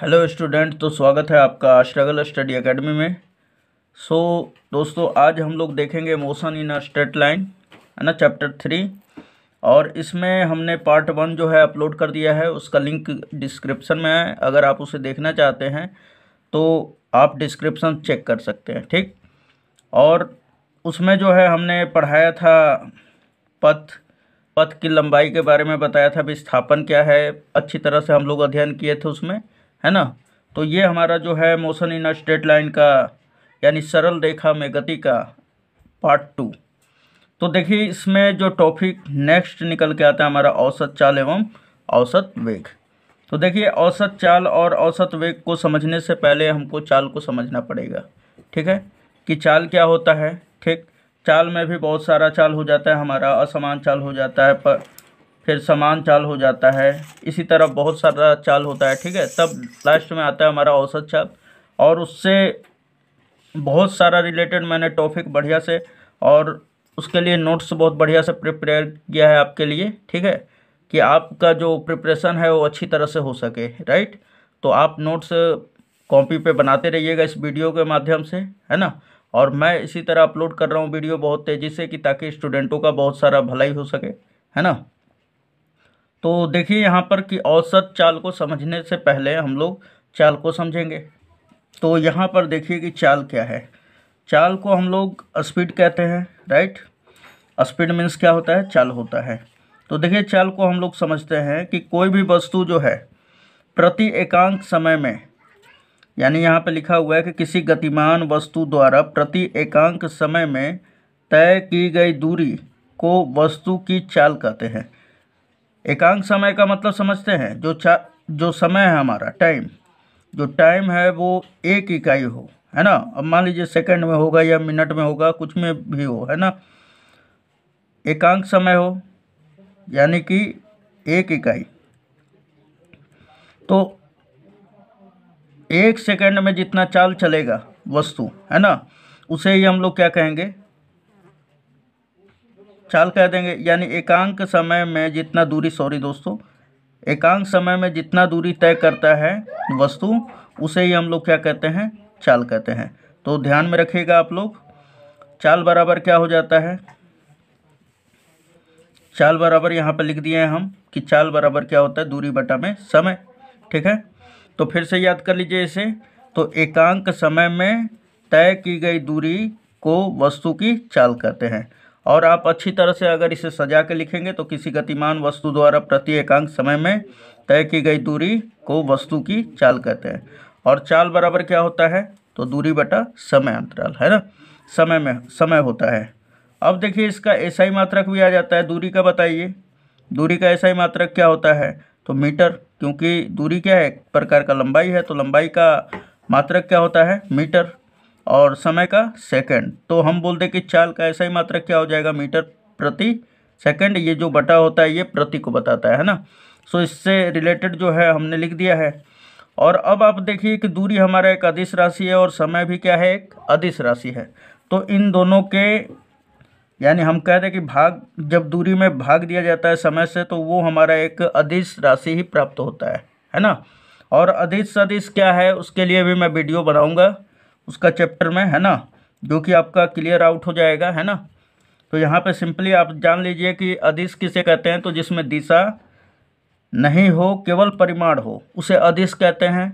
hello student तो स्वागत है आपका स्ट्रगल स्टडी एकेडमी में सो so, दोस्तों आज हम लोग देखेंगे motion in a straight line है ना चैप्टर थ्री और इसमें हमने पार्ट वन जो है अपलोड कर दिया है उसका लिंक डिस्क्रिप्शन में है अगर आप उसे देखना चाहते हैं तो आप डिस्क्रिप्शन चेक कर सकते हैं ठीक और उसमें जो है हमने पढ़ाया था पथ पथ की लंबाई के बारे में बताया था विस्थापन क्या है अच्छी तरह से हम लोग अध्ययन किए थे उसमें है ना तो ये हमारा जो है मोशन इन स्ट्रेट लाइन का यानी सरल रेखा में गति का पार्ट टू तो देखिए इसमें जो टॉपिक नेक्स्ट निकल के आता है हमारा औसत चाल एवं औसत वेग तो देखिए औसत चाल और औसत वेग को समझने से पहले हमको चाल को समझना पड़ेगा ठीक है कि चाल क्या होता है ठीक चाल में भी बहुत सारा चाल हो जाता है हमारा असमान चाल हो जाता है पर फिर समान चाल हो जाता है इसी तरह बहुत सारा चाल होता है ठीक है तब लास्ट में आता है हमारा औसत चाल और उससे बहुत सारा रिलेटेड मैंने टॉपिक बढ़िया से और उसके लिए नोट्स बहुत बढ़िया से प्रिपेयर किया है आपके लिए ठीक है कि आपका जो प्रिपरेशन है वो अच्छी तरह से हो सके राइट तो आप नोट्स कॉपी पे बनाते रहिएगा इस वीडियो के माध्यम से है ना और मैं इसी तरह अपलोड कर रहा हूँ वीडियो बहुत तेज़ी से कि ताकि स्टूडेंटों का बहुत सारा भलाई हो सके है ना तो देखिए यहाँ पर कि औसत चाल को समझने से पहले हम लोग चाल को समझेंगे तो यहाँ पर देखिए कि चाल क्या है चाल को हम लोग स्पीड कहते हैं राइट स्पीड मीन्स क्या होता है चाल होता है तो देखिए चाल को हम लोग समझते हैं कि कोई भी वस्तु जो है प्रति एकांक समय में यानी यहाँ पर लिखा हुआ है कि किसी गतिमान वस्तु द्वारा प्रति एकांक समय में तय की गई दूरी को वस्तु की चाल कहते हैं एकांक समय का मतलब समझते हैं जो चा जो समय है हमारा टाइम जो टाइम है वो एक इकाई हो है ना अब मान लीजिए सेकंड में होगा या मिनट में होगा कुछ में भी हो है ना एकांक समय हो यानी कि एक इकाई तो एक सेकंड में जितना चाल चलेगा वस्तु है ना उसे ही हम लोग क्या कहेंगे चाल कह देंगे यानी एकांक समय में जितना दूरी सॉरी दोस्तों एकांक समय में जितना दूरी तय करता है वस्तु उसे ही हम लोग क्या कहते हैं चाल कहते हैं तो ध्यान में रखिएगा आप लोग चाल बराबर क्या हो जाता है चाल बराबर यहाँ पर लिख दिए हैं हम कि चाल बराबर क्या होता है दूरी बटा में समय ठीक है तो फिर से याद कर लीजिए इसे तो एकांक समय में तय की गई दूरी को वस्तु की चाल कहते हैं और आप अच्छी तरह से अगर इसे सजा के लिखेंगे तो किसी गतिमान वस्तु द्वारा प्रति एकांक समय में तय की गई दूरी को वस्तु की चाल कहते हैं और चाल बराबर क्या होता है तो दूरी बटा समय अंतराल है ना समय में समय होता है अब देखिए इसका ऐसा मात्रक भी आ जाता है दूरी का बताइए दूरी का ऐसा मात्रक क्या होता है तो मीटर क्योंकि दूरी क्या है एक प्रकार का लंबाई है तो लंबाई का मात्रक क्या होता है मीटर और समय का सेकंड तो हम बोलते हैं कि चाल का ऐसा ही मात्रक क्या हो जाएगा मीटर प्रति सेकंड ये जो बटा होता है ये प्रति को बताता है, है ना सो इससे रिलेटेड जो है हमने लिख दिया है और अब आप देखिए कि दूरी हमारा एक अधिस राशि है और समय भी क्या है एक अधिस राशि है तो इन दोनों के यानी हम कह दें कि भाग जब दूरी में भाग दिया जाता है समय से तो वो हमारा एक अधिस राशि ही प्राप्त होता है है ना और अधिस अधिस क्या है उसके लिए भी मैं वीडियो बनाऊंगा उसका चैप्टर में है ना जो कि आपका क्लियर आउट हो जाएगा है ना तो यहाँ पे सिंपली आप जान लीजिए कि अधिस किसे कहते हैं तो जिसमें दिशा नहीं हो केवल परिमाण हो उसे अधिस कहते हैं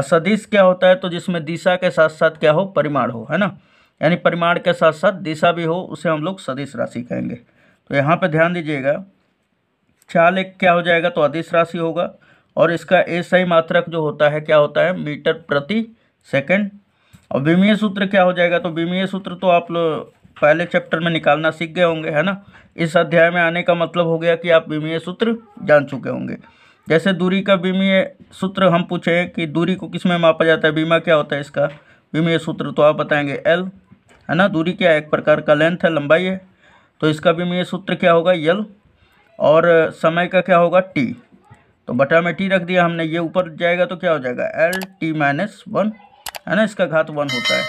असदिश क्या होता है तो जिसमें दिशा के साथ साथ क्या हो परिमाण हो है ना यानी परिमाण के साथ साथ दिशा भी हो उसे हम लोग सदिश राशि कहेंगे तो यहाँ पे ध्यान दीजिएगा चाल एक क्या हो जाएगा तो अधिस राशि होगा और इसका एसआई मात्रक जो होता है क्या होता है मीटर प्रति सेकंड और विमीय सूत्र क्या हो जाएगा तो विमीय सूत्र तो आप लोग पहले चैप्टर में निकालना सीख गए होंगे है ना इस अध्याय में आने का मतलब हो गया कि आप विमीय सूत्र जान चुके होंगे जैसे दूरी का विमीय सूत्र हम पूछे कि दूरी को किस में मापा जाता है बीमा क्या होता है इसका विमीय सूत्र तो आप बताएंगे एल है ना दूरी क्या एक प्रकार का लेंथ है लंबाई है तो इसका विमीय सूत्र क्या होगा यल और समय का क्या होगा टी तो बटा में टी रख दिया हमने ये ऊपर जाएगा तो क्या हो जाएगा एल टी माइनस वन है ना इसका घात वन होता है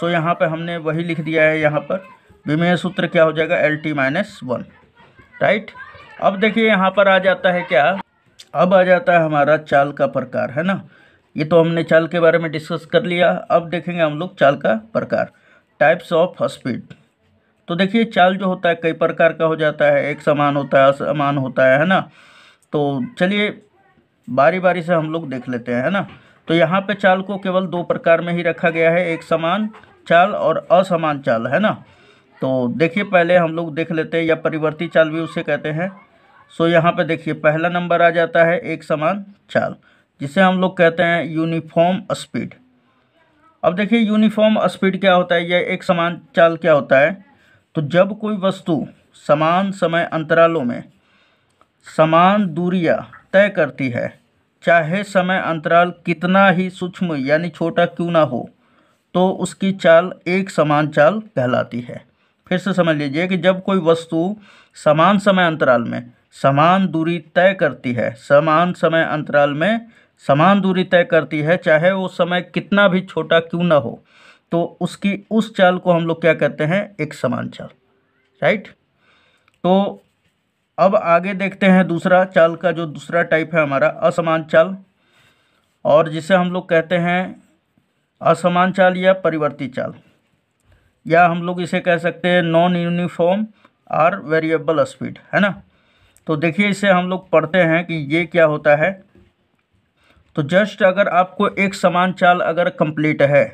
सो यहाँ पर हमने वही लिख दिया है यहाँ पर विमेय सूत्र क्या हो जाएगा L T minus one right अब देखिए यहाँ पर आ जाता है क्या अब आ जाता है हमारा चाल का प्रकार है ना ये तो हमने चाल के बारे में डिस्कस कर लिया अब देखेंगे हम लोग चाल का प्रकार टाइप्स ऑफ स्पीड तो देखिए चाल जो होता है कई प्रकार का हो जाता है एक समान होता है असमान होता है है ना तो चलिए बारी बारी से हम लोग देख लेते हैं है ना तो यहाँ पे चाल को केवल दो प्रकार में ही रखा गया है एक समान चाल और असमान चाल है ना तो देखिए पहले हम लोग देख लेते हैं या परिवर्ती चाल भी उसे कहते हैं सो यहाँ पे देखिए पहला नंबर आ जाता है एक समान चाल जिसे हम लोग कहते हैं यूनिफॉर्म स्पीड अब देखिए यूनिफॉर्म स्पीड क्या होता है या एक समान चाल क्या होता है तो जब कोई वस्तु समान समय अंतरालों में समान दूरियाँ तय करती है चाहे समय अंतराल कितना ही सूक्ष्म यानी छोटा क्यों ना हो तो उसकी चाल एक समान चाल कहलाती है फिर से समझ लीजिए कि जब कोई वस्तु समान समय अंतराल में समान दूरी तय करती है समान समय अंतराल में समान दूरी तय करती है चाहे वो समय कितना भी छोटा क्यों ना हो तो उसकी उस चाल को हम लोग क्या कहते हैं एक समान चाल राइट तो अब आगे देखते हैं दूसरा चाल का जो दूसरा टाइप है हमारा असमान चाल और जिसे हम लोग कहते हैं असमान चाल या परिवर्ती चाल या हम लोग इसे कह सकते हैं non uniform or variable speed है ना तो देखिए इसे हम लोग पढ़ते हैं कि ये क्या होता है तो जस्ट अगर आपको एक समान चाल अगर कंप्लीट है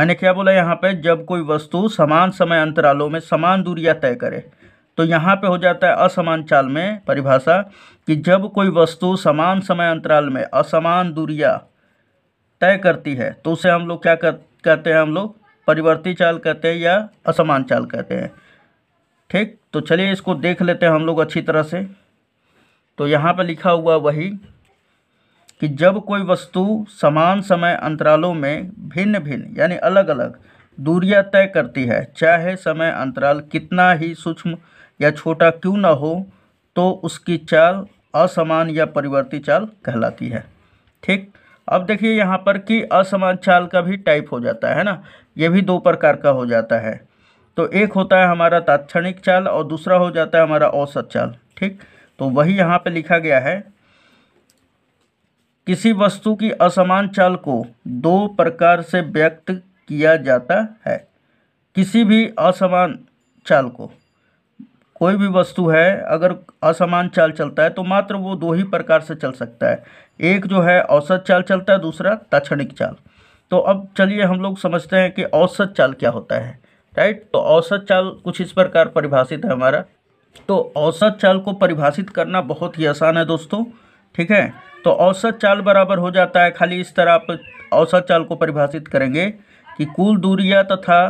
मैंने क्या बोला यहाँ पे जब कोई वस्तु समान समय अंतरालों में समान दूरियाँ तय करे तो यहाँ पे हो जाता है असमान चाल में परिभाषा कि जब कोई वस्तु समान समय अंतराल में असमान दूरिया तय करती है तो उसे हम लोग क्या कहते हैं हम लोग परिवर्ती चाल कहते हैं या असमान चाल कहते हैं ठीक तो चलिए इसको देख लेते हैं हम लोग अच्छी तरह से तो यहाँ पर लिखा हुआ वही कि जब कोई वस्तु समान समय अंतरालों में भिन्न भिन्न यानी अलग अलग दूरियां तय करती है चाहे समय अंतराल कितना ही सूक्ष्म या छोटा क्यों ना हो तो उसकी चाल असमान या परिवर्ती चाल कहलाती है ठीक अब देखिए यहाँ पर कि असमान चाल का भी टाइप हो जाता है ना ये भी दो प्रकार का हो जाता है तो एक होता है हमारा तात्क्षणिक चाल और दूसरा हो जाता है हमारा औसत चाल ठीक तो वही यहाँ पे लिखा गया है किसी वस्तु की असमान चाल को दो प्रकार से व्यक्त किया जाता है किसी भी असमान चाल को कोई भी वस्तु है अगर असमान चाल चलता है तो मात्र वो दो ही प्रकार से चल सकता है एक जो है औसत चाल चलता है दूसरा ताक्षणिक चाल तो अब चलिए हम लोग समझते हैं कि औसत चाल क्या होता है राइट तो औसत चाल कुछ इस प्रकार परिभाषित है हमारा तो औसत चाल को परिभाषित करना बहुत ही आसान है दोस्तों ठीक है तो औसत चाल बराबर हो जाता है खाली इस तरह आप औसत चाल को परिभाषित करेंगे कि कुल दूरिया तथा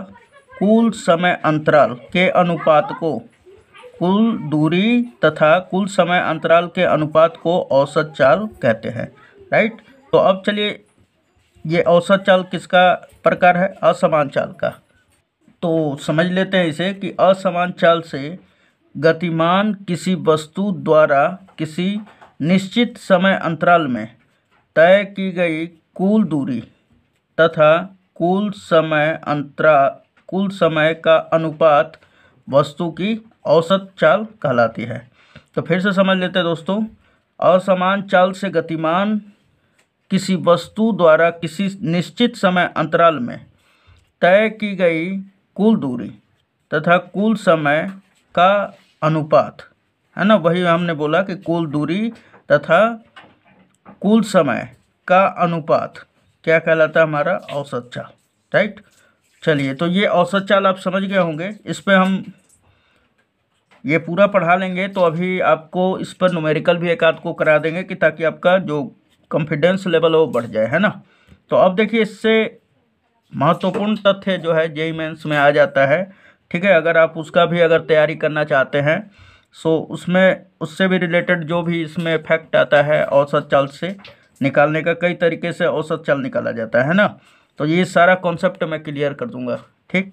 कुल समय अंतराल के अनुपात को कुल दूरी तथा कुल समय अंतराल के अनुपात को औसत चाल कहते हैं राइट तो अब चलिए ये औसत चाल किसका प्रकार है असमान चाल का तो समझ लेते हैं इसे कि असमान चाल से गतिमान किसी वस्तु द्वारा किसी निश्चित समय अंतराल में तय की गई कुल दूरी तथा कुल समय अंतरा कुल समय का अनुपात वस्तु की औसत चाल कहलाती है तो फिर से समझ लेते हैं दोस्तों असमान चाल से गतिमान किसी वस्तु द्वारा किसी निश्चित समय अंतराल में तय की गई कुल दूरी तथा कुल समय का अनुपात है ना वही हमने बोला कि कुल दूरी तथा कुल समय का अनुपात क्या कहलाता है हमारा औसत चाल राइट चलिए तो ये औसत चाल आप समझ गए होंगे इस पर हम ये पूरा पढ़ा लेंगे तो अभी आपको इस पर नोमेरिकल भी एक आध को करा देंगे कि ताकि आपका जो कॉन्फिडेंस लेवल है वो बढ़ जाए है ना तो अब देखिए इससे महत्वपूर्ण तथ्य जो है जेई मेंस में आ जाता है ठीक है अगर आप उसका भी अगर तैयारी करना चाहते हैं सो उसमें उससे भी रिलेटेड जो भी इसमें फैक्ट आता है औसत चाल से निकालने का कई तरीके से औसत चाल निकाला जाता है ना तो ये सारा कॉन्सेप्ट मैं क्लियर कर दूंगा ठीक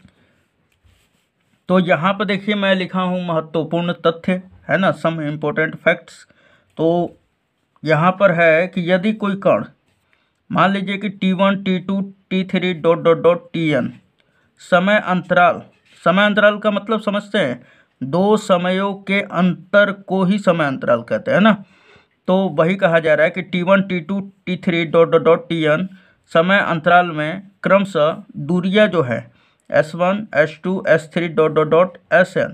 तो यहाँ पर देखिए मैं लिखा हूँ महत्वपूर्ण तथ्य है ना सम इम्पोर्टेंट फैक्ट्स तो यहाँ पर है कि यदि कोई कण मान लीजिए कि T one T two T three dot dot dot T N समय अंतराल समय अंतराल का मतलब समझते हैं दो समयों के अंतर को ही समय अंतराल कहते हैं ना तो वही कहा जा रहा है कि T one T two T three dot dot dot T N समय अंतराल में क्रमशः दूरियां जो है S one S two S three dot dot dot S N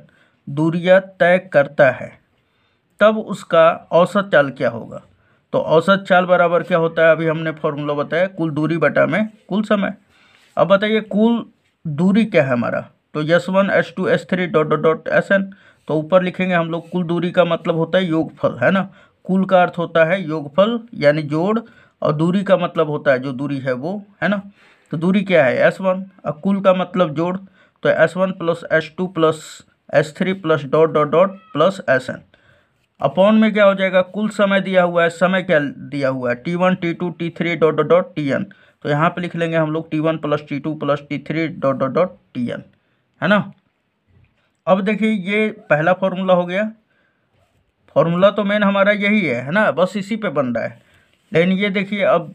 दूरियाँ तय करता है तब उसका औसत चाल क्या होगा तो औसत चाल बराबर क्या होता है अभी हमने फॉर्मूला बताया कुल दूरी बटा में कुल समय अब बताइए कुल दूरी क्या है हमारा तो S one S two S three dot dot dot S N तो ऊपर लिखेंगे हम लोग कुल दूरी का मतलब होता है योगफल है ना कुल का अर्थ होता है योगफल यानी जोड़ और दूरी का मतलब होता है जो दूरी है वो है ना तो दूरी क्या है एस वन और कुल का मतलब जोड़ तो S one plus S two plus S three plus dot dot dot plus S N upon में क्या हो जाएगा कुल समय दिया हुआ है समय क्या दिया हुआ है T one T two T three dot dot dot T N तो यहाँ पे लिख लेंगे हम लोग T one plus T two plus T three dot dot dot T N है ना अब देखिए ये पहला फॉर्मूला हो गया फॉर्मूला तो मेन हमारा यही है है ना बस इसी पे बन रहा है लेकिन ये देखिए अब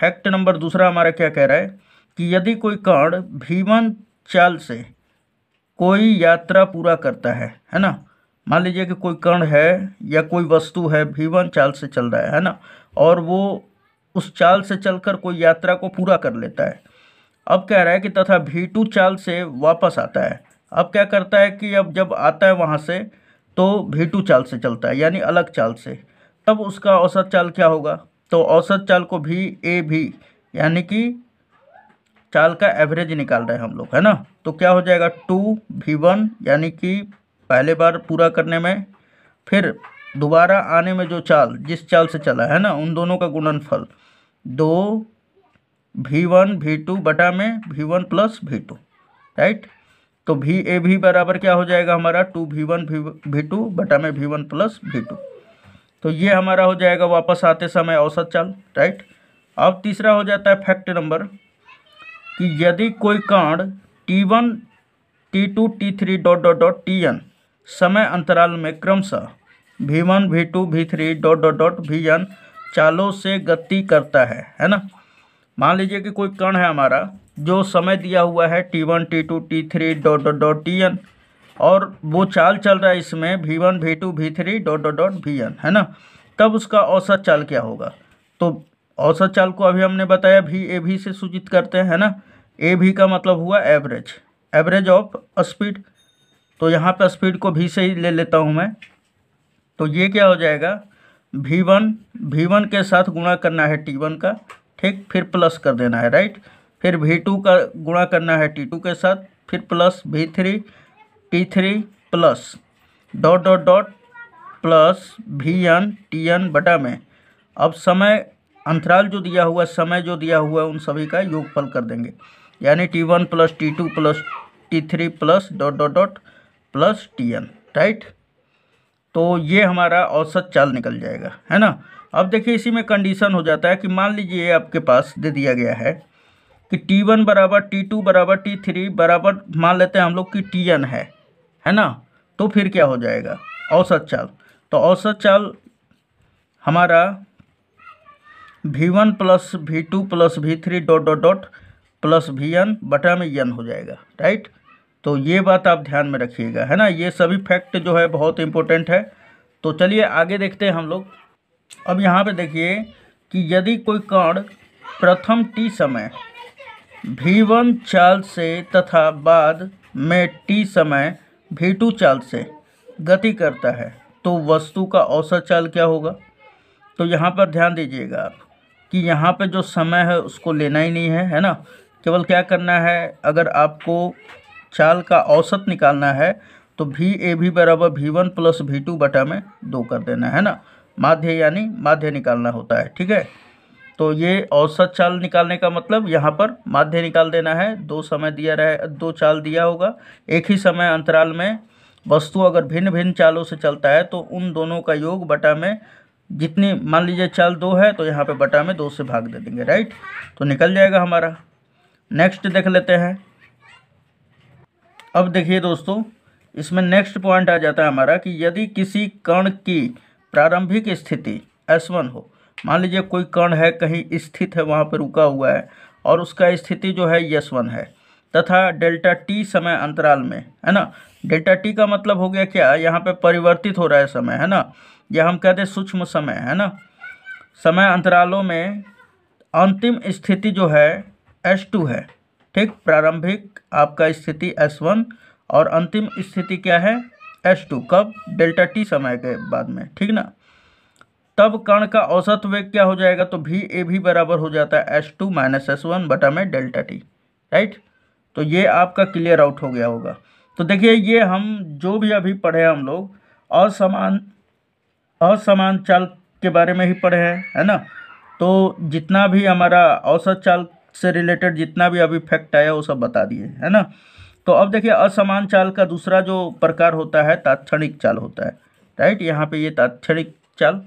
फैक्ट नंबर दूसरा हमारा क्या कह रहा है कि यदि कोई कर्ण भीमन चाल से कोई यात्रा पूरा करता है है ना मान लीजिए कि कोई कर्ण है या कोई वस्तु है भीमन चाल से चल रहा है है ना और वो उस चाल से चलकर कोई यात्रा को पूरा कर लेता है अब कह रहा है कि तथा भीटू चाल से वापस आता है अब क्या करता है कि अब जब आता है वहाँ से तो भीटू चाल से चलता है यानी अलग चाल से तब उसका औसत चाल क्या होगा तो औसत चाल को भी ए भी यानी कि चाल का एवरेज निकाल रहे हैं हम लोग है ना तो क्या हो जाएगा टू वी वन यानी कि पहले बार पूरा करने में फिर दोबारा आने में जो चाल जिस चाल से चला है ना उन दोनों का गुणनफल दो वी वन वी टू बटा में V one plus V two right तो वी ए भी बराबर क्या हो जाएगा हमारा two V one V two बटा में V one plus V two तो ये हमारा हो जाएगा वापस आते समय औसत चाल राइट अब तीसरा हो जाता है फैक्ट नंबर कि यदि कोई कण T one T two T three dot dot dot T N समय अंतराल में क्रमशः V one V two V three dot dot dot V N चालों से गति करता है है ना मान लीजिए कि कोई कण है हमारा जो समय दिया हुआ है T one T two T three dot dot dot T N और वो चाल चल रहा है इसमें V one V two V three dot dot dot V N है ना तब उसका औसत चाल क्या होगा तो औसत चाल को अभी हमने बताया भी ए भी से सूचित करते हैं है ना ए भी का मतलब हुआ एवरेज एवरेज ऑफ स्पीड तो यहाँ पर स्पीड को भी से ही ले लेता हूँ मैं तो ये क्या हो जाएगा भी वन भी वन के साथ गुणा करना है टी वन का ठीक फिर प्लस कर देना है राइट फिर भी टू का गुणा करना है टी टू के साथ फिर plus V three T three plus dot dot dot plus V N T N बटा में अब समय अंतराल जो दिया हुआ समय जो दिया हुआ उन सभी का योगफल कर देंगे यानी T one plus T two plus T three plus dot dot dot plus T N right तो ये हमारा औसत चाल निकल जाएगा है ना अब देखिए इसी में कंडीशन हो जाता है कि मान लीजिए आपके पास दे दिया गया है कि टी वन बराबर टी टू बराबर टी थ्री बराबर मान लेते हैं हम लोग कि टी एन है है ना तो फिर क्या हो जाएगा औसत चाल तो औसत चाल हमारा V one plus V two plus V three dot dot dot plus V N बटा में यन हो जाएगा राइट तो ये बात आप ध्यान में रखिएगा है ना ये सभी फैक्ट जो है बहुत इंपॉर्टेंट है तो चलिए आगे देखते हैं हम लोग अब यहाँ पे देखिए कि यदि कोई कण प्रथम टी समय भी वन चाल से तथा बाद में टी समय भी टू चाल से गति करता है तो वस्तु का औसत चाल क्या होगा तो यहाँ पर ध्यान दीजिएगा आप कि यहाँ पे जो समय है उसको लेना ही नहीं है है ना केवल क्या करना है अगर आपको चाल का औसत निकालना है तो भी ए भी बराबर भी वन प्लस भी टू बटा में दो कर देना है ना माध्य यानी माध्य निकालना होता है ठीक है तो ये औसत चाल निकालने का मतलब यहाँ पर माध्य निकाल देना है दो समय दिया रहे दो चाल दिया होगा एक ही समय अंतराल में वस्तु अगर भिन्न भिन्न चालों से चलता है तो उन दोनों का योग बटा में जितनी मान लीजिए चाल दो है तो यहाँ पे बटा में दो से भाग दे देंगे राइट तो निकल जाएगा हमारा नेक्स्ट देख लेते हैं अब देखिए दोस्तों इसमें नेक्स्ट पॉइंट आ जाता है हमारा कि यदि किसी कण की प्रारंभिक स्थिति S1 हो मान लीजिए कोई कण है कहीं स्थित है वहाँ पर रुका हुआ है और उसका स्थिति जो है यस वन है तथा डेल्टा टी समय अंतराल में है ना डेल्टा टी का मतलब हो गया क्या यहाँ पे परिवर्तित हो रहा है समय है ना यह हम कहते हैं सूक्ष्म समय है ना समय अंतरालों में अंतिम स्थिति जो है एस टू है ठीक प्रारंभिक आपका स्थिति एस वन और अंतिम स्थिति क्या है एस टू कब डेल्टा टी समय के बाद में ठीक ना तब कण का औसत वेग क्या हो जाएगा तो भी ए भी बराबर हो जाता है S two minus S one बटा में डेल्टा टी राइट तो ये आपका क्लियर आउट हो गया होगा तो देखिए ये हम जो भी अभी पढ़े हम लोग असमान असमान चाल के बारे में ही पढ़े हैं है ना तो जितना भी हमारा औसत चाल से रिलेटेड जितना भी अभी फैक्ट आया वो सब बता दिए है ना तो अब देखिए असमान चाल का दूसरा जो प्रकार होता है तात्क्षणिक चाल होता है राइट यहाँ पे ये तात्क्षणिक चाल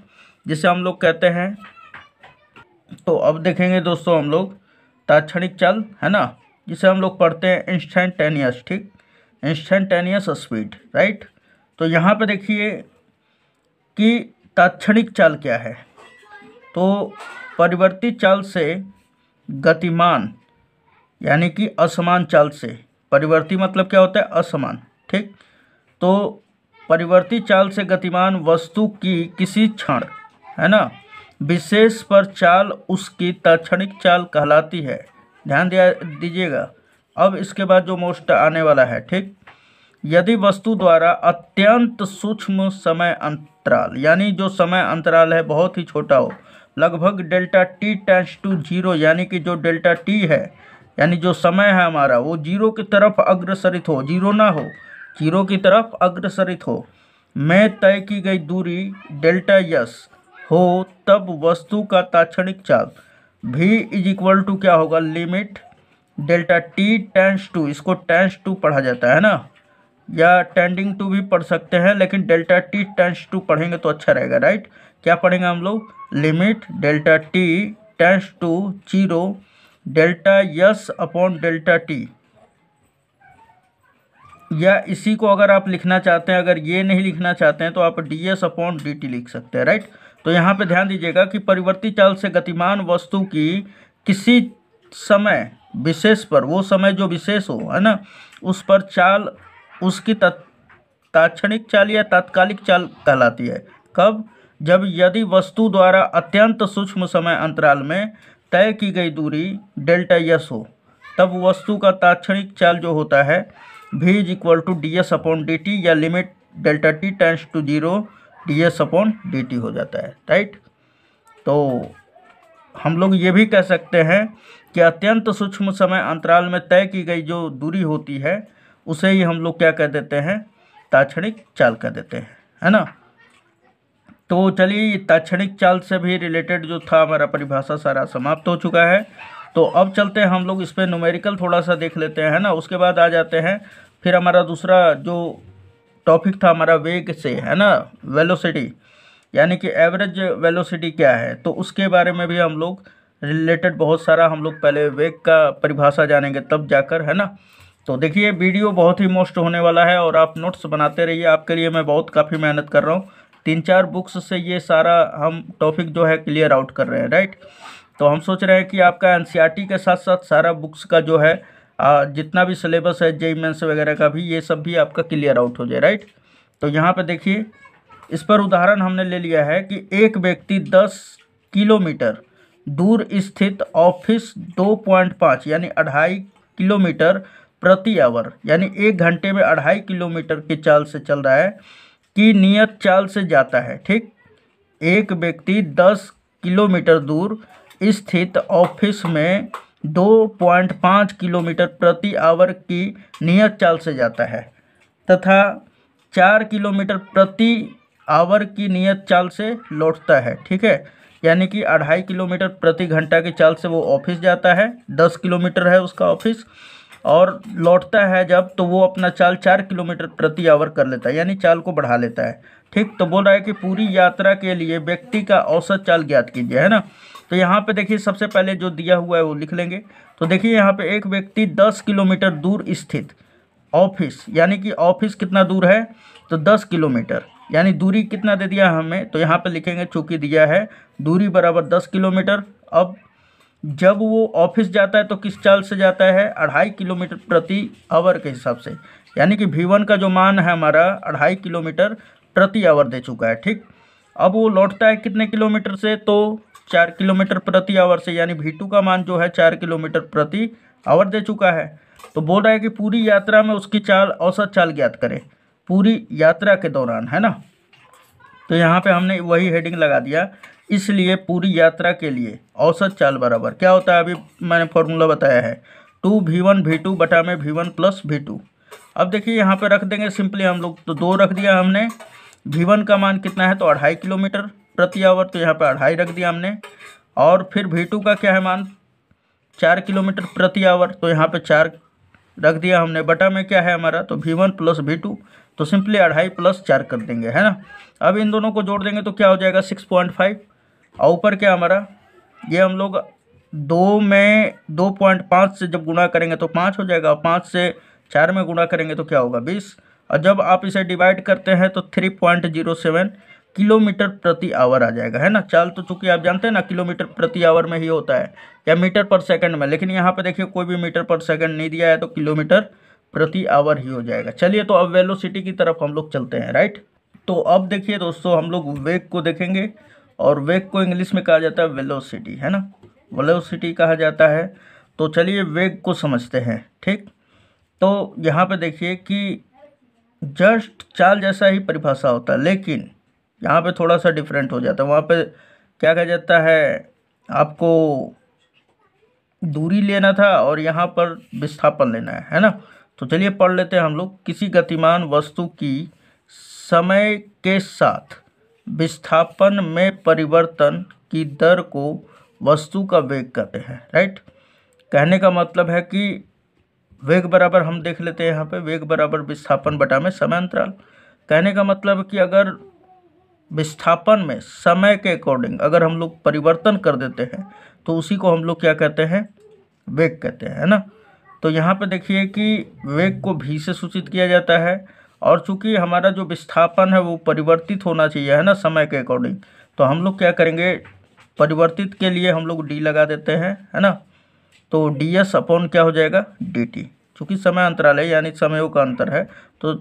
जिसे हम लोग कहते हैं तो अब देखेंगे दोस्तों हम लोग तात्क्षणिक चाल है ना जिसे हम लोग पढ़ते हैं इंस्टेंटेनियस ठीक इंस्टेंटेनियस स्पीड राइट तो यहाँ पे देखिए कि तात्क्षणिक चाल क्या है तो परिवर्तित चाल से गतिमान यानी कि असमान चाल से परिवर्ती मतलब क्या होता है असमान ठीक तो परिवर्ती चाल से गतिमान वस्तु की किसी क्षण है ना विशेष पर चाल उसकी तक्षणिक चाल कहलाती है ध्यान दिया दीजिएगा अब इसके बाद जो मोस्ट आने वाला है ठीक यदि वस्तु द्वारा अत्यंत सूक्ष्म समय अंतराल यानी जो समय अंतराल है बहुत ही छोटा हो लगभग delta T tends to zero यानी कि जो डेल्टा टी है यानी जो समय है हमारा वो जीरो की तरफ अग्रसरित हो जीरो ना हो जीरो की तरफ अग्रसरित हो में तय की गई दूरी डेल्टा यस हो तब वस्तु का ताक्षणिक चाप भी इज इक्वल टू क्या होगा limit delta T tends to इसको टेंस टू पढ़ा जाता है ना या टेंडिंग टू भी पढ़ सकते हैं लेकिन डेल्टा टी टेंस टू पढ़ेंगे तो अच्छा रहेगा राइट क्या पढ़ेंगे हम लोग limit delta T tends to zero delta S upon delta T या इसी को अगर आप लिखना चाहते हैं अगर ये नहीं लिखना चाहते हैं तो आप D S upon D T लिख सकते हैं राइट तो यहाँ पे ध्यान दीजिएगा कि परिवर्ती चाल से गतिमान वस्तु की किसी समय विशेष पर वो समय जो विशेष हो है ना उस पर चाल उसकी तात्क्षणिक चाल या तात्कालिक चाल कहलाती है कब जब यदि वस्तु द्वारा अत्यंत सूक्ष्म समय अंतराल में तय की गई दूरी डेल्टा यस हो तब वस्तु का ताक्षणिक चाल जो होता है V is equal to D S upon D T या limit delta T tends to zero D S upon D T हो जाता है राइट तो हम लोग ये भी कह सकते हैं कि अत्यंत सूक्ष्म समय अंतराल में तय की गई जो दूरी होती है उसे ही हम लोग क्या कह देते हैं ताक्षणिक चाल कह देते हैं है ना तो चलिए ताक्षणिक चाल से भी रिलेटेड जो था हमारा परिभाषा सारा समाप्त हो चुका है तो अब चलते हैं हम लोग इस पर न्यूमेरिकल थोड़ा सा देख लेते हैं ना उसके बाद आ जाते हैं फिर हमारा दूसरा जो टॉपिक था हमारा वेग से है ना वेलोसिटी यानी कि एवरेज वेलोसिटी क्या है तो उसके बारे में भी हम लोग रिलेटेड बहुत सारा हम लोग पहले वेग का परिभाषा जानेंगे तब जाकर है ना तो देखिए वीडियो बहुत ही मोस्ट होने वाला है और आप नोट्स बनाते रहिए आपके लिए मैं बहुत काफ़ी मेहनत कर रहा हूँ तीन चार बुक्स से ये सारा हम टॉपिक जो है क्लियर आउट कर रहे हैं राइट तो हम सोच रहे हैं कि आपका एन के साथ साथ सारा बुक्स का जो है जितना भी सिलेबस है जे मेन्स वगैरह का भी ये सब भी आपका क्लियर आउट हो जाए राइट तो यहाँ पर देखिए इस पर उदाहरण हमने ले लिया है कि एक व्यक्ति दस किलोमीटर दूर स्थित ऑफिस दो पॉइंट पाँच यानी अढ़ाई किलोमीटर प्रति आवर यानी एक घंटे में अढ़ाई किलोमीटर की चाल से चल रहा है कि नियत चाल से जाता है ठीक एक व्यक्ति दस किलोमीटर दूर स्थित ऑफिस में दो पॉइंट पाँच किलोमीटर प्रति आवर की नियत चाल से जाता है तथा चार किलोमीटर प्रति आवर की नियत चाल से लौटता है ठीक है यानी कि अढ़ाई किलोमीटर प्रति घंटा की चाल से वो ऑफिस जाता है दस किलोमीटर है उसका ऑफिस और लौटता है जब तो वो अपना चाल चार किलोमीटर प्रति आवर कर लेता है यानी चाल को बढ़ा लेता है ठीक तो बोल रहा है कि पूरी यात्रा के लिए व्यक्ति का औसत चाल ज्ञात कीजिए है ना तो यहाँ पे देखिए सबसे पहले जो दिया हुआ है वो लिख लेंगे तो देखिए यहाँ पे एक व्यक्ति दस किलोमीटर दूर स्थित ऑफिस यानी कि ऑफिस कितना दूर है तो दस किलोमीटर यानी दूरी कितना दे दिया हमें तो यहाँ पे लिखेंगे चूँकि दिया है दूरी बराबर दस किलोमीटर अब जब वो ऑफिस जाता है तो किस चाल से जाता है अढ़ाई किलोमीटर प्रति आवर के हिसाब से यानी कि भी का जो मान है हमारा अढ़ाई किलोमीटर प्रति आवर दे चुका है ठीक अब वो लौटता है कितने किलोमीटर से तो चार किलोमीटर प्रति आवर से यानी भी का मान जो है चार किलोमीटर प्रति आवर दे चुका है तो बोल रहा है कि पूरी यात्रा में उसकी चाल औसत चाल ज्ञात करें पूरी यात्रा के दौरान है ना तो यहाँ पे हमने वही हेडिंग लगा दिया इसलिए पूरी यात्रा के लिए औसत चाल बराबर क्या होता है अभी मैंने फॉर्मूला बताया है two V one V two बटा में V one plus V two अब देखिए यहाँ पे रख देंगे सिंपली हम लोग तो दो रख दिया हमने वी वन का मान कितना है तो अढ़ाई किलोमीटर प्रति आवर तो यहाँ पे अढ़ाई रख दिया हमने और फिर वी टू का क्या है मान चार किलोमीटर प्रति आवर तो यहाँ पर चार रख दिया हमने बटा में क्या है हमारा तो V one plus V two तो सिंपली अढ़ाई प्लस चार कर देंगे है ना अब इन दोनों को जोड़ देंगे तो क्या हो जाएगा सिक्स पॉइंट फाइव और ऊपर क्या हमारा ये हम लोग दो में दो पॉइंट पाँच से जब गुणा करेंगे तो पाँच हो जाएगा पाँच से चार में गुणा करेंगे तो क्या होगा बीस और जब आप इसे डिवाइड करते हैं तो three point zero seven kilometre प्रति आवर आ जाएगा है ना चाल तो चूंकि आप जानते हैं ना किलोमीटर प्रति आवर में ही होता है या मीटर पर सेकंड में लेकिन यहाँ पे देखिए कोई भी मीटर पर सेकंड नहीं दिया है तो किलोमीटर प्रति आवर ही हो जाएगा चलिए तो अब वेलोसिटी की तरफ हम लोग चलते हैं राइट तो अब देखिए दोस्तों हम लोग वेग को देखेंगे और वेग को इंग्लिश में कहा जाता है वेलोसिटी है ना वेलोसिटी कहा जाता है तो चलिए वेग को समझते हैं ठीक तो यहाँ पे देखिए कि जस्ट चाल जैसा ही परिभाषा होता है लेकिन यहाँ पे थोड़ा सा डिफरेंट हो जाता है वहाँ पे क्या कहा जाता है आपको दूरी लेना था और यहाँ पर विस्थापन लेना है है ना तो चलिए पढ़ लेते हैं हम लोग किसी गतिमान वस्तु की समय के साथ विस्थापन में परिवर्तन की दर को वस्तु का वेग कहते हैं राइट कहने का मतलब है कि वेग बराबर हम देख लेते हैं यहाँ पे वेग बराबर विस्थापन बटा में समय अंतराल कहने का मतलब कि अगर विस्थापन में समय के अकॉर्डिंग अगर हम लोग परिवर्तन कर देते हैं तो उसी को हम लोग क्या कहते हैं वेग कहते हैं है ना तो यहाँ पे देखिए कि वेग को भी से सूचित किया जाता है और चूंकि हमारा जो विस्थापन है वो परिवर्तित होना चाहिए है ना समय के अकॉर्डिंग तो हम लोग क्या करेंगे परिवर्तित के लिए हम लोग डी लगा देते हैं है ना तो डी एस अपॉन क्या हो जाएगा डी टी चूँकि समय अंतराल है यानी समयों का अंतर है तो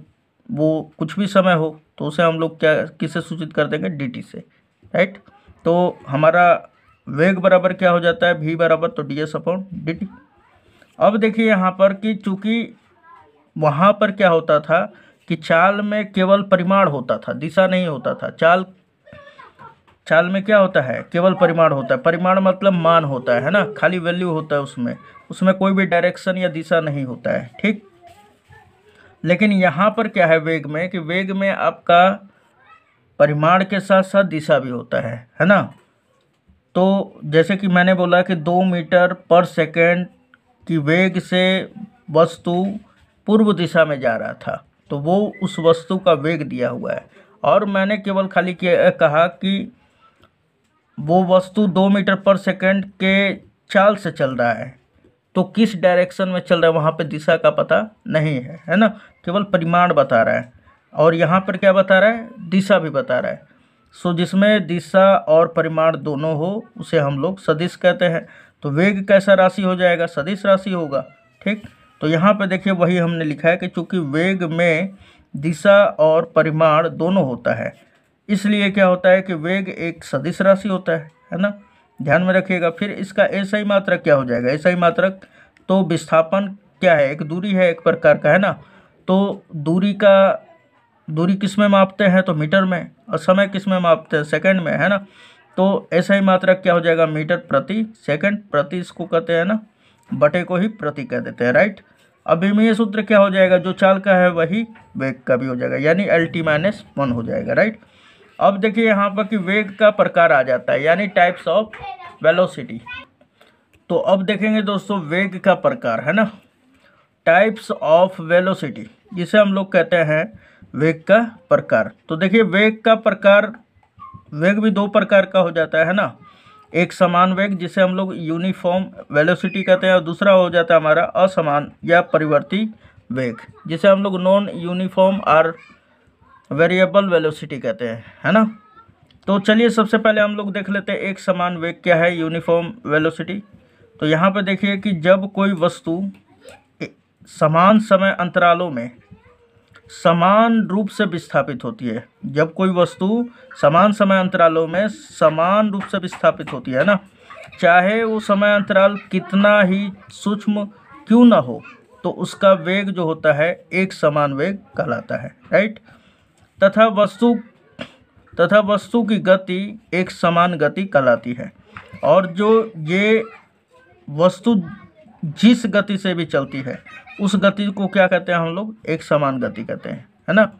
वो कुछ भी समय हो तो उसे हम लोग क्या किसे सूचित कर देंगे डी टी से राइट तो हमारा वेग बराबर क्या हो जाता है भी बराबर तो D S upon D T अब देखिए यहाँ पर कि चूँकि वहाँ पर क्या होता था कि चाल में केवल परिमाण होता था दिशा नहीं होता था चाल चाल में क्या होता है केवल परिमाण होता है परिमाण मतलब मान होता है ना खाली वैल्यू होता है उसमें उसमें कोई भी डायरेक्शन या दिशा नहीं होता है ठीक लेकिन यहाँ पर क्या है वेग में कि वेग में आपका परिमाण के साथ साथ दिशा भी होता है है ना तो जैसे कि मैंने बोला कि दो मीटर पर सेकेंड की वेग से वस्तु पूर्व दिशा में जा रहा था तो वो उस वस्तु का वेग दिया हुआ है और मैंने केवल खाली कहा कि वो वस्तु दो मीटर पर सेकंड के चाल से चल रहा है तो किस डायरेक्शन में चल रहा है वहाँ पे दिशा का पता नहीं है है ना केवल परिमाण बता रहा है और यहाँ पर क्या बता रहा है दिशा भी बता रहा है सो जिसमें दिशा और परिमाण दोनों हो उसे हम लोग सदिश कहते हैं तो वेग कैसा राशि हो जाएगा सदिश राशि होगा ठीक तो यहाँ पे देखिए वही हमने लिखा है कि चूंकि वेग में दिशा और परिमाण दोनों होता है इसलिए क्या होता है कि वेग एक सदिश राशि होता है है ना ध्यान में रखिएगा फिर इसका ऐसा ही मात्रक क्या हो जाएगा ऐसा ही मात्रक तो विस्थापन क्या है एक दूरी है एक प्रकार का है ना तो दूरी का दूरी किस में मापते हैं तो मीटर में और समय किस में मापते हैं सेकंड में है ना तो ऐसा ही मात्रक क्या हो जाएगा मीटर प्रति सेकंड प्रति इसको कहते हैं ना बटे को ही प्रति कह देते हैं राइट अभिमीय सूत्र क्या हो जाएगा जो चाल का है वही वेग का भी हो जाएगा यानी एल टी माइनस वन हो जाएगा राइट अब देखिए यहाँ पर कि वेग का प्रकार आ जाता है यानी टाइप्स ऑफ वेलोसिटी तो अब देखेंगे दोस्तों वेग का प्रकार है ना टाइप्स ऑफ वेलोसिटी जिसे हम लोग कहते हैं वेग का प्रकार तो देखिए वेग का प्रकार वेग भी दो प्रकार का हो जाता है ना एक समान वेग जिसे हम लोग यूनिफॉर्म वेलोसिटी कहते हैं और दूसरा हो जाता है हमारा असमान या परिवर्ती वेग जिसे हम लोग नॉन यूनिफॉर्म और वेरिएबल वेलोसिटी कहते हैं है ना तो चलिए सबसे पहले हम लोग देख लेते हैं एक समान वेग क्या है यूनिफॉर्म वेलोसिटी तो यहाँ पर देखिए कि जब कोई वस्तु समान समय अंतरालों में समान रूप से विस्थापित होती है जब कोई वस्तु समान समय अंतरालों में समान रूप से विस्थापित होती है ना चाहे वो समय अंतराल कितना ही सूक्ष्म क्यों ना हो तो उसका वेग जो होता है एक समान वेग कहलाता है राइट तथा वस्तु तथा वस्तु की गति एक समान गति कहलाती है और जो ये वस्तु जिस गति से भी चलती है उस गति को क्या कहते हैं हम लोग एक समान गति कहते हैं है ना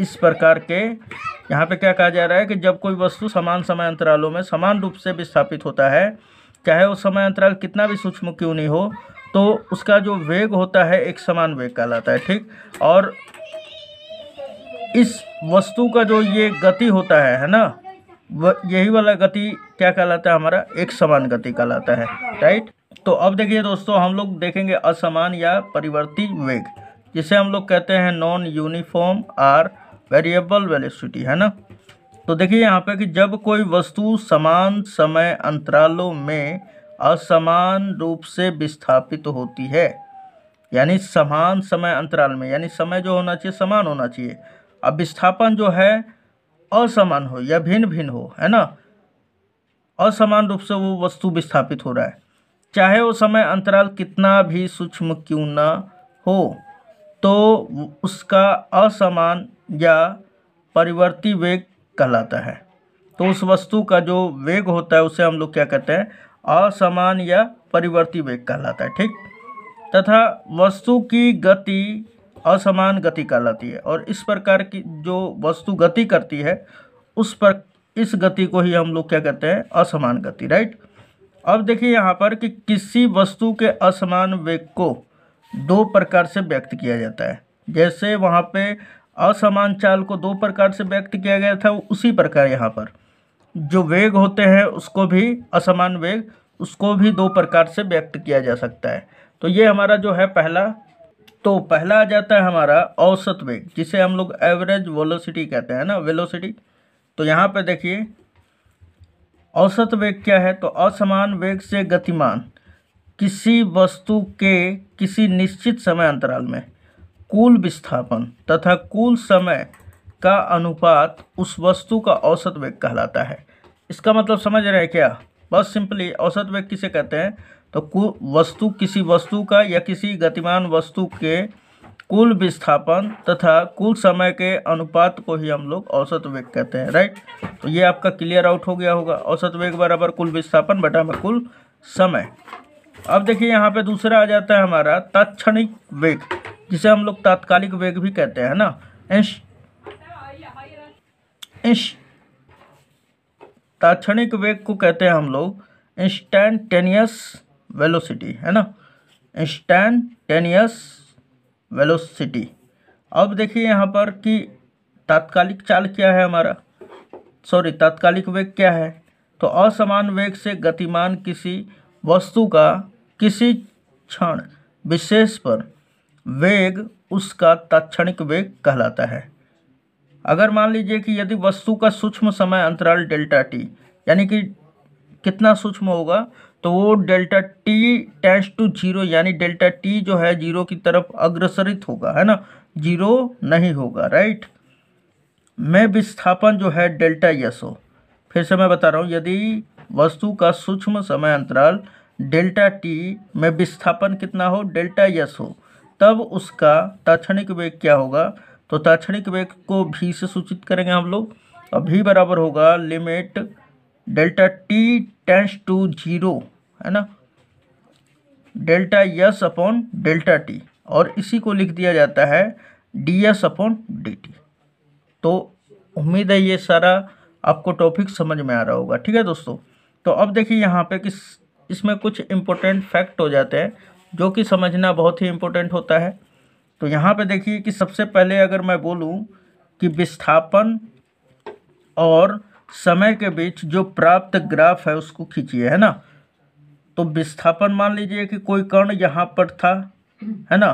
इस प्रकार के यहाँ पे क्या कहा जा रहा है कि जब कोई वस्तु समान समय अंतरालों में समान रूप से विस्थापित होता है चाहे वो समय अंतराल कितना भी सूक्ष्म क्यों नहीं हो तो उसका जो वेग होता है एक समान वेग कहलाता है ठीक और इस वस्तु का जो ये गति होता है है ना यही वाला गति क्या कहलाता है हमारा एक समान गति कहलाता है राइट तो अब देखिए दोस्तों हम लोग देखेंगे असमान या परिवर्ती वेग जिसे हम लोग कहते हैं non uniform or variable velocity है ना तो देखिए यहाँ पे कि जब कोई वस्तु समान समय अंतरालों में असमान रूप से विस्थापित होती है यानी समान समय अंतराल में यानी समय जो होना चाहिए समान होना चाहिए अब विस्थापन जो है असमान हो या भिन्न भिन्न हो है ना असमान रूप से वो वस्तु विस्थापित हो रहा है चाहे वो समय अंतराल कितना भी सूक्ष्म क्यों ना हो तो उसका असमान या परिवर्ती वेग कहलाता है तो उस वस्तु का जो वेग होता है उसे हम लोग क्या कहते हैं असमान या परिवर्ती वेग कहलाता है ठीक तथा वस्तु की गति असमान गति कहलाती है और इस प्रकार की जो वस्तु गति करती है उस पर इस गति को ही हम लोग क्या कहते हैं असमान गति राइट अब देखिए यहाँ पर कि किसी वस्तु के असमान वेग को दो प्रकार से व्यक्त किया जाता है जैसे वहाँ पे असमान चाल को दो प्रकार से व्यक्त किया गया था उसी प्रकार यहाँ पर जो वेग होते हैं उसको भी असमान वेग उसको भी दो प्रकार से व्यक्त किया जा सकता है तो ये हमारा जो है पहला तो पहला आ जाता है हमारा औसत वेग जिसे हम लोग एवरेज वेलोसिटी कहते हैं ना वेलोसिटी तो यहाँ पर देखिए औसत वेग क्या है तो असमान वेग से गतिमान किसी वस्तु के किसी निश्चित समय अंतराल में कुल विस्थापन तथा कुल समय का अनुपात उस वस्तु का औसत वेग कहलाता है इसका मतलब समझ रहे हैं क्या बस सिंपली औसत वेग किसे कहते हैं तो वस्तु किसी वस्तु का या किसी गतिमान वस्तु के कुल विस्थापन तथा कुल समय के अनुपात को ही हम लोग औसत वेग कहते हैं राइट तो ये आपका क्लियर आउट हो गया होगा औसत वेग बराबर कुल विस्थापन बटा में कुल समय अब देखिए यहाँ पे दूसरा आ जाता है हमारा तात्क्षणिक वेग जिसे हम लोग तात्कालिक वेग भी कहते हैं ना इंश इंश तात्क्षणिक वेग को कहते हैं हम लोग इंस्टेंटेनियस वेलोसिटी है ना इंस्टेंटेनियस वेलोसिटी अब देखिए यहाँ पर कि तात्कालिक चाल क्या है हमारा सॉरी तात्कालिक वेग क्या है तो असमान वेग से गतिमान किसी वस्तु का किसी क्षण विशेष पर वेग उसका तात्क्षणिक वेग कहलाता है अगर मान लीजिए कि यदि वस्तु का सूक्ष्म समय अंतराल डेल्टा टी यानी कि कितना सूक्ष्म होगा तो delta T tends to zero यानी डेल्टा टी जो है जीरो की तरफ अग्रसरित होगा है ना जीरो नहीं होगा राइट में विस्थापन जो है डेल्टा यस हो फिर से मैं बता रहा हूँ यदि वस्तु का सूक्ष्म समय अंतराल डेल्टा टी में विस्थापन कितना हो डेल्टा यस हो तब उसका ताक्षणिक वेग क्या होगा तो ताक्षणिक वेग को भी से सूचित करेंगे हम लोग अभी भी बराबर होगा limit delta T tends to zero है ना delta S upon delta T और इसी को लिख दिया जाता है D S upon D T तो उम्मीद है ये सारा आपको टॉपिक समझ में आ रहा होगा ठीक है दोस्तों तो अब देखिए यहाँ पे किस इसमें कुछ इम्पोर्टेंट फैक्ट हो जाते हैं जो कि समझना बहुत ही इम्पोर्टेंट होता है तो यहाँ पे देखिए कि सबसे पहले अगर मैं बोलूँ कि विस्थापन और समय के बीच जो प्राप्त ग्राफ है उसको खींचिए है ना तो विस्थापन मान लीजिए कि कोई कर्ण यहाँ पर था है ना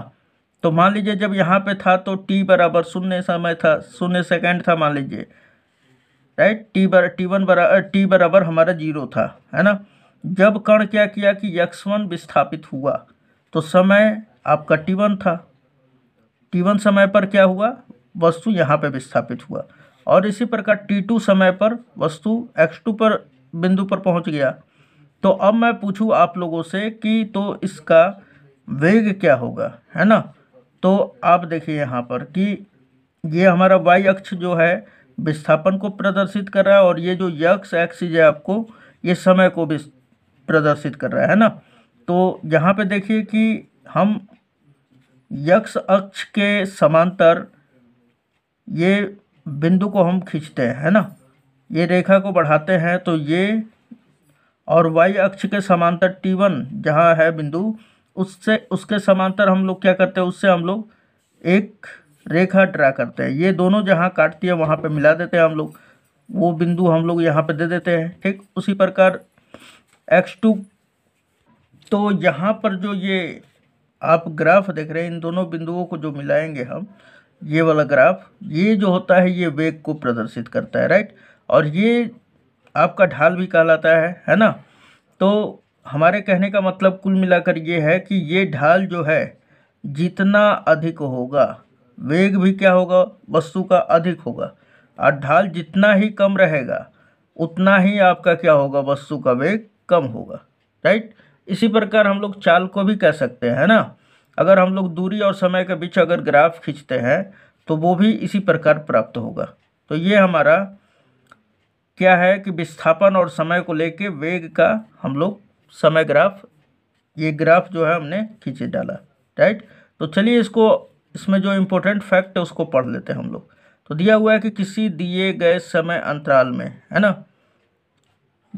तो मान लीजिए जब यहाँ पे था तो टी बराबर शून्य समय था शून्य सेकेंड था मान लीजिए right T bar T one बराबर टी बराबर हमारा जीरो था है ना जब कर्ण क्या किया कि यक्स वन विस्थापित हुआ तो समय आपका टी वन था टी वन समय पर क्या हुआ वस्तु यहाँ पे विस्थापित हुआ और इसी प्रकार टी टू समय पर वस्तु एक्स टू पर बिंदु पर पहुँच गया तो अब मैं पूछूँ आप लोगों से कि तो इसका वेग क्या होगा है ना तो आप देखिए यहाँ पर कि ये हमारा वाई अक्ष जो है विस्थापन को प्रदर्शित कर रहा है और ये जो यक्स एक्स है आपको ये समय को भी प्रदर्शित कर रहा है ना तो यहाँ पे देखिए कि हम यक्ष अक्ष के समांतर ये बिंदु को हम खींचते हैं है ना ये रेखा को बढ़ाते हैं तो ये और वाई अक्ष के समांतर टी वन जहाँ है बिंदु उससे उसके समांतर हम लोग क्या करते हैं उससे हम लोग एक रेखा ड्रा करते हैं ये दोनों जहाँ काटती है वहाँ पे मिला देते हैं हम लोग वो बिंदु हम लोग यहाँ पे दे देते हैं ठीक उसी प्रकार एक्स टू तो यहाँ पर जो ये आप ग्राफ देख रहे हैं इन दोनों बिंदुओं को जो मिलाएंगे हम ये वाला ग्राफ ये जो होता है ये वेग को प्रदर्शित करता है राइट और ये आपका ढाल भी कहलाता है है ना तो हमारे कहने का मतलब कुल मिलाकर ये है कि ये ढाल जो है जितना अधिक होगा वेग भी क्या होगा वस्तु का अधिक होगा और ढाल जितना ही कम रहेगा उतना ही आपका क्या होगा वस्तु का वेग कम होगा राइट इसी प्रकार हम लोग चाल को भी कह सकते हैं ना अगर हम लोग दूरी और समय के बीच अगर ग्राफ खींचते हैं तो वो भी इसी प्रकार प्राप्त होगा तो ये हमारा क्या है कि विस्थापन और समय को लेके वेग का हम लोग समय ग्राफ ये ग्राफ जो है हमने खींचे डाला राइट तो चलिए इसको इसमें जो इम्पोर्टेंट फैक्ट है उसको पढ़ लेते हैं हम लोग तो दिया हुआ है कि किसी दिए गए समय अंतराल में है ना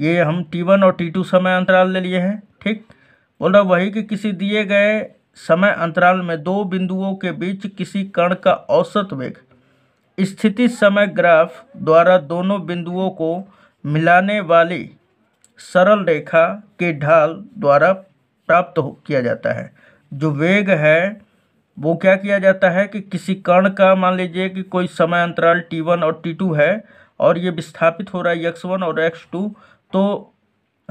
ये हम टी वन और टी टू समय अंतराल ले लिए हैं ठीक बोल रहा वही कि किसी दिए गए समय अंतराल में दो बिंदुओं के बीच किसी कण का औसत वेग स्थिति समय ग्राफ द्वारा दोनों बिंदुओं को मिलाने वाली सरल रेखा के ढाल द्वारा प्राप्त हो किया जाता है जो वेग है वो क्या किया जाता है कि किसी कण का मान लीजिए कि कोई समय अंतराल टी वन और टी टू है और ये विस्थापित हो रहा है एक्स वन और एक्स टू तो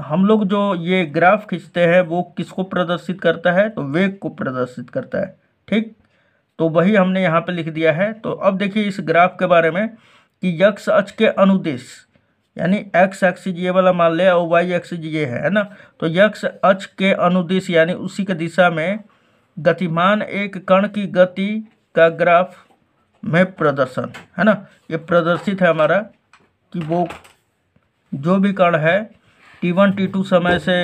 हम लोग जो ये ग्राफ खींचते हैं वो किसको प्रदर्शित करता है तो वेग को प्रदर्शित करता है ठीक तो वही हमने यहाँ पे लिख दिया है तो अब देखिए इस ग्राफ के बारे में कि यक्ष अच के अनुदेश यानी एक्स एक्सिस ये वाला मान लिया और वाई एक्सिस ये है ना तो यक्ष अच के अनुदेश यानी उसी के दिशा में गतिमान एक कण की गति का ग्राफ में प्रदर्शन है ना ये प्रदर्शित है हमारा कि वो जो भी कण है टी वन टी टू समय से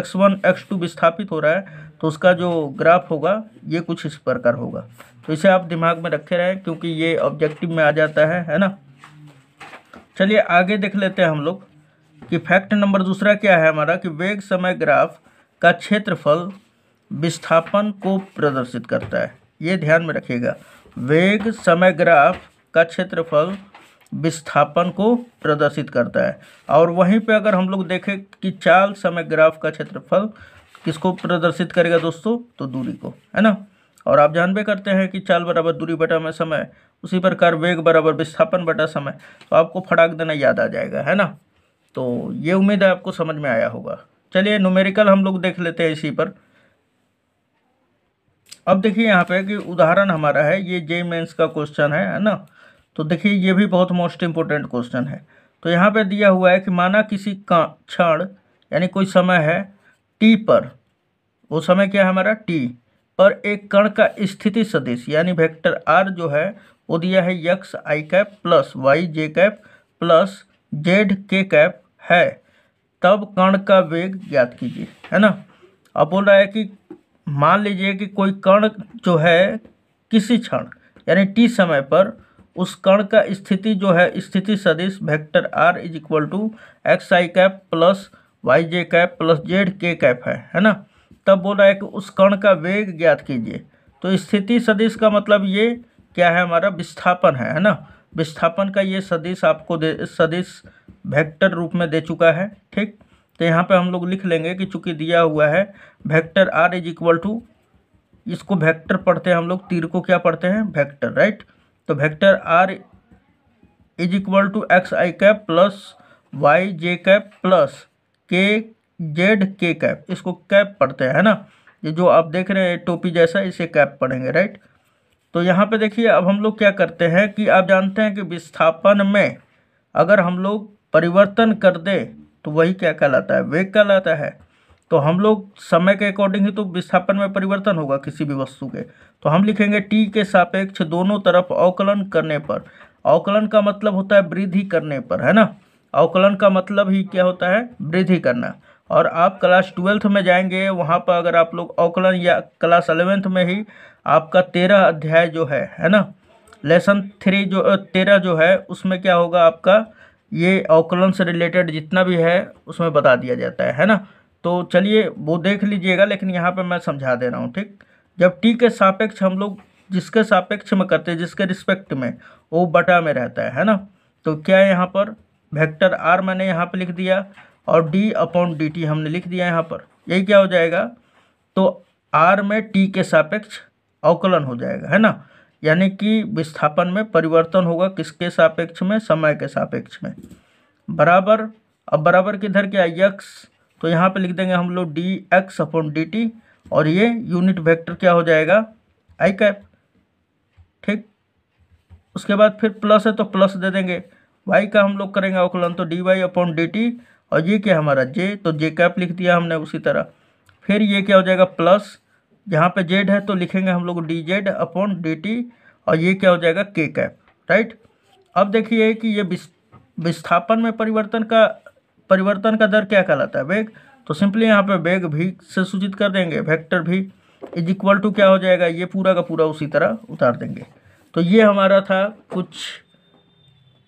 एक्स वन एक्स टू विस्थापित हो रहा है तो उसका जो ग्राफ होगा ये कुछ इस प्रकार होगा तो इसे आप दिमाग में रखे रहें क्योंकि ये ऑब्जेक्टिव में आ जाता है है ना चलिए आगे देख लेते हैं हम लोग कि फैक्ट नंबर दूसरा क्या है हमारा कि वेग समय ग्राफ का क्षेत्रफल विस्थापन को प्रदर्शित करता है ये ध्यान में रखिएगा वेग समय ग्राफ का क्षेत्रफल विस्थापन को प्रदर्शित करता है और वहीं पे अगर हम लोग देखें कि चाल समय ग्राफ का क्षेत्रफल किसको प्रदर्शित करेगा दोस्तों तो दूरी को है ना और आप जान भी करते हैं कि चाल बराबर दूरी बटा में समय उसी प्रकार वेग बराबर विस्थापन बटा समय तो आपको फटाक देना याद आ जाएगा है ना तो ये उम्मीद है आपको समझ में आया होगा चलिए न्यूमेरिकल हम लोग देख लेते हैं इसी पर अब देखिए यहाँ पे कि उदाहरण हमारा है ये जे मेन्स का क्वेश्चन है है ना तो देखिए ये भी बहुत मोस्ट इम्पोर्टेंट क्वेश्चन है तो यहाँ पे दिया हुआ है कि माना किसी का क्षण यानी कोई समय है टी पर वो समय क्या है हमारा टी पर एक कण का स्थिति सदिश यानी वेक्टर आर जो है वो दिया है x i cap plus Y J cap plus z के कैप है तब कण का वेग ज्ञात कीजिए है ना अब बोल रहा है कि मान लीजिए कि कोई कण जो है किसी क्षण यानी टी समय पर उस कण का स्थिति जो है स्थिति सदिश vector r is equal to x i cap plus Y J cap plus z के कैप है है ना तब बोल रहा है कि उस कण का वेग ज्ञात कीजिए तो स्थिति सदिश का मतलब ये क्या है हमारा विस्थापन है है ना विस्थापन का ये सदिश आपको दे सदिश वेक्टर रूप में दे चुका है ठीक तो यहाँ पे हम लोग लिख लेंगे कि चूंकि दिया हुआ है vector r is equal to इसको वेक्टर पढ़ते हैं हम लोग तीर को क्या पढ़ते हैं वेक्टर राइट तो vector r is equal to x i cap plus Y J cap प्लस के जेड के कैप इसको कैप पढ़ते हैं ना ये जो आप देख रहे हैं टोपी जैसा इसे कैप पढ़ेंगे राइट तो यहाँ पे देखिए अब हम लोग क्या करते हैं कि आप जानते हैं कि विस्थापन में अगर हम लोग परिवर्तन कर दे तो वही क्या कहलाता है वेग कहलाता है तो हम लोग समय के अकॉर्डिंग ही तो विस्थापन में परिवर्तन होगा किसी भी वस्तु के तो हम लिखेंगे टी के सापेक्ष दोनों तरफ अवकलन करने पर अवकलन का मतलब होता है वृद्धि करने पर है ना अवकलन का मतलब ही क्या होता है वृद्धि करना और आप क्लास ट्वेल्थ में जाएंगे वहाँ पर अगर आप लोग अवकलन या क्लास अलेवेंथ में ही आपका तेरह अध्याय जो है है ना लेसन थ्री जो तेरह जो है उसमें क्या होगा आपका ये अवकलन से रिलेटेड जितना भी है उसमें बता दिया जाता है है ना तो चलिए वो देख लीजिएगा लेकिन यहाँ पर मैं समझा दे रहा हूँ ठीक जब टी के सापेक्ष हम लोग जिसके सापेक्ष में करते हैं जिसके रिस्पेक्ट में वो बटा में रहता है है ना तो क्या यहाँ पर वेक्टर आर मैंने यहाँ पर लिख दिया और डी अपॉन डी टी हमने लिख दिया यहाँ पर यही क्या हो जाएगा तो आर में टी के सापेक्ष अवकलन हो जाएगा है ना यानी कि विस्थापन में परिवर्तन होगा किसके सापेक्ष में समय के सापेक्ष में बराबर अब बराबर किधर क्या यक्स तो यहाँ पे लिख देंगे हम लोग d x upon D t और ये यूनिट वेक्टर क्या हो जाएगा आई कैप ठीक उसके बाद फिर प्लस है तो प्लस दे देंगे वाई का हम लोग करेंगे अवकलन तो d y upon D t और ये क्या हमारा जे तो जे कैप लिख दिया हमने उसी तरह फिर ये क्या हो जाएगा प्लस यहाँ पे जेड है तो लिखेंगे हम लोग d z upon D t और ये क्या हो जाएगा के कैप राइट अब देखिए कि ये विस्थापन में परिवर्तन का परिवर्तन का दर क्या कहलाता है वेग तो सिंपली यहाँ पे वेग भी से सूचित कर देंगे वेक्टर भी इज इक्वल टू क्या हो जाएगा ये पूरा का पूरा उसी तरह उतार देंगे तो ये हमारा था कुछ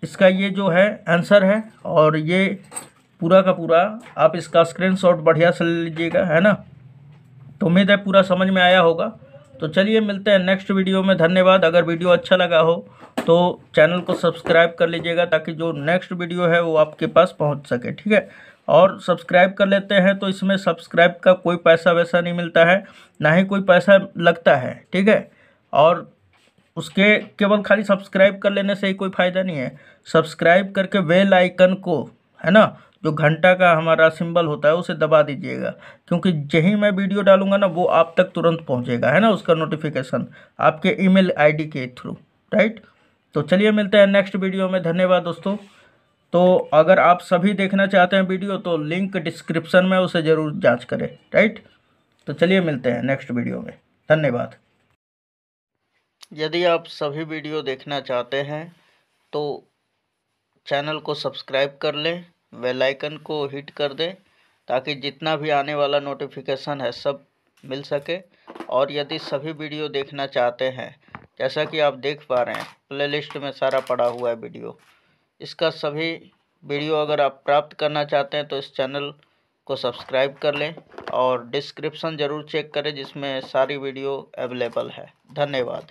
इसका ये जो है आंसर है और ये पूरा का पूरा आप इसका स्क्रीनशॉट बढ़िया से लीजिएगा है ना तो उम्मीद है पूरा समझ में आया होगा तो चलिए मिलते हैं नेक्स्ट वीडियो में धन्यवाद अगर वीडियो अच्छा लगा हो तो चैनल को सब्सक्राइब कर लीजिएगा ताकि जो नेक्स्ट वीडियो है वो आपके पास पहुँच सके ठीक है और सब्सक्राइब कर लेते हैं तो इसमें सब्सक्राइब का कोई पैसा वैसा नहीं मिलता है ना ही कोई पैसा लगता है ठीक है और उसके केवल खाली सब्सक्राइब कर लेने से ही कोई फ़ायदा नहीं है सब्सक्राइब करके बेल आइकन को है ना जो घंटा का हमारा सिंबल होता है उसे दबा दीजिएगा क्योंकि जही मैं वीडियो डालूंगा ना वो आप तक तुरंत पहुंचेगा है ना उसका नोटिफिकेशन आपके ईमेल आईडी के थ्रू राइट तो चलिए मिलते हैं नेक्स्ट वीडियो में धन्यवाद दोस्तों तो अगर आप सभी देखना चाहते हैं वीडियो तो लिंक डिस्क्रिप्सन में उसे ज़रूर जाँच करें राइट तो चलिए मिलते हैं नेक्स्ट वीडियो में धन्यवाद यदि आप सभी वीडियो देखना चाहते हैं तो चैनल को सब्सक्राइब कर लें बेल आइकन को हिट कर दें ताकि जितना भी आने वाला नोटिफिकेशन है सब मिल सके और यदि सभी वीडियो देखना चाहते हैं जैसा कि आप देख पा रहे हैं प्लेलिस्ट में सारा पड़ा हुआ है वीडियो इसका सभी वीडियो अगर आप प्राप्त करना चाहते हैं तो इस चैनल को सब्सक्राइब कर लें और डिस्क्रिप्शन ज़रूर चेक करें जिसमें सारी वीडियो अवेलेबल है धन्यवाद